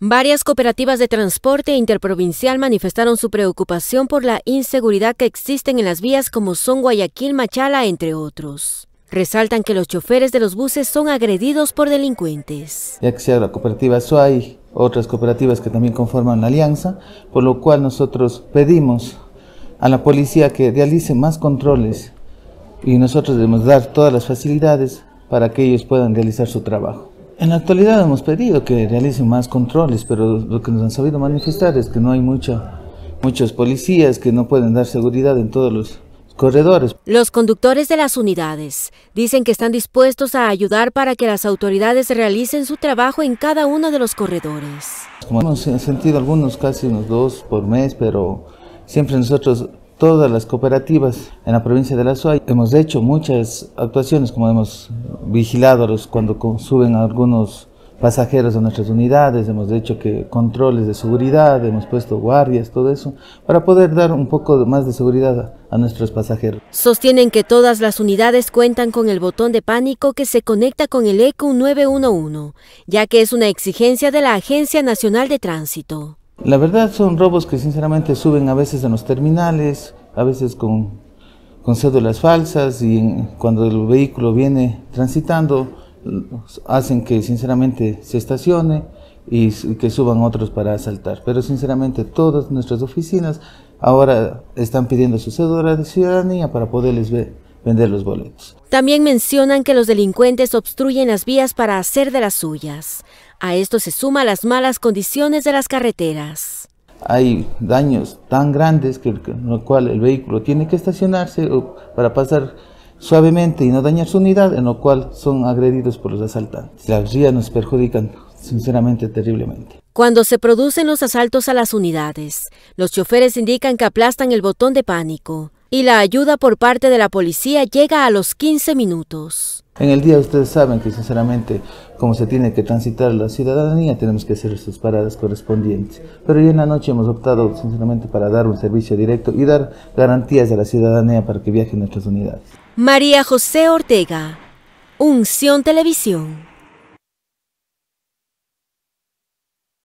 Varias cooperativas de transporte interprovincial manifestaron su preocupación por la inseguridad que existen en las vías como son Guayaquil, Machala, entre otros. Resaltan que los choferes de los buses son agredidos por delincuentes. Ya que sea la cooperativa SUAI, otras cooperativas que también conforman la alianza, por lo cual nosotros pedimos a la policía que realice más controles y nosotros debemos dar todas las facilidades para que ellos puedan realizar su trabajo. En la actualidad hemos pedido que realicen más controles, pero lo que nos han sabido manifestar es que no hay mucha, muchos policías que no pueden dar seguridad en todos los corredores. Los conductores de las unidades dicen que están dispuestos a ayudar para que las autoridades realicen su trabajo en cada uno de los corredores. hemos sentido algunos casi unos dos por mes, pero siempre nosotros todas las cooperativas en la provincia de La Suay. Hemos hecho muchas actuaciones, como hemos vigilado los, cuando suben algunos pasajeros a nuestras unidades, hemos hecho que controles de seguridad, hemos puesto guardias, todo eso, para poder dar un poco más de seguridad a nuestros pasajeros. Sostienen que todas las unidades cuentan con el botón de pánico que se conecta con el ECU 911, ya que es una exigencia de la Agencia Nacional de Tránsito. La verdad son robos que sinceramente suben a veces en los terminales, a veces con, con cédulas falsas y cuando el vehículo viene transitando hacen que sinceramente se estacione y que suban otros para asaltar. Pero sinceramente todas nuestras oficinas ahora están pidiendo su cédula de ciudadanía para poderles ver vender los boletos. También mencionan que los delincuentes obstruyen las vías para hacer de las suyas. A esto se suma las malas condiciones de las carreteras. Hay daños tan grandes que en cual el vehículo tiene que estacionarse para pasar suavemente y no dañar su unidad, en lo cual son agredidos por los asaltantes. Las vías nos perjudican sinceramente terriblemente. Cuando se producen los asaltos a las unidades, los choferes indican que aplastan el botón de pánico y la ayuda por parte de la policía llega a los 15 minutos. En el día ustedes saben que sinceramente, como se tiene que transitar la ciudadanía, tenemos que hacer sus paradas correspondientes. Pero hoy en la noche hemos optado sinceramente para dar un servicio directo y dar garantías a la ciudadanía para que viajen nuestras unidades. María José Ortega, Unción Televisión.